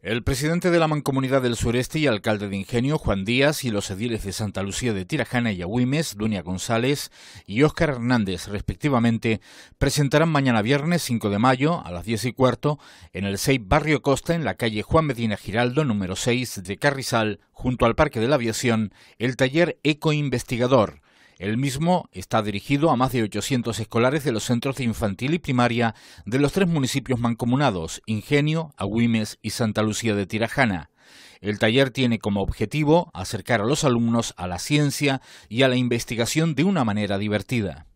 El presidente de la Mancomunidad del Sureste y alcalde de Ingenio, Juan Díaz, y los ediles de Santa Lucía de Tirajana y Agüimes, Dunia González y Óscar Hernández, respectivamente, presentarán mañana viernes 5 de mayo a las 10 y cuarto en el 6 Barrio Costa, en la calle Juan Medina Giraldo, número 6 de Carrizal, junto al Parque de la Aviación, el taller Ecoinvestigador el mismo está dirigido a más de 800 escolares de los centros de infantil y primaria de los tres municipios mancomunados, Ingenio, Agüimes y Santa Lucía de Tirajana. El taller tiene como objetivo acercar a los alumnos a la ciencia y a la investigación de una manera divertida.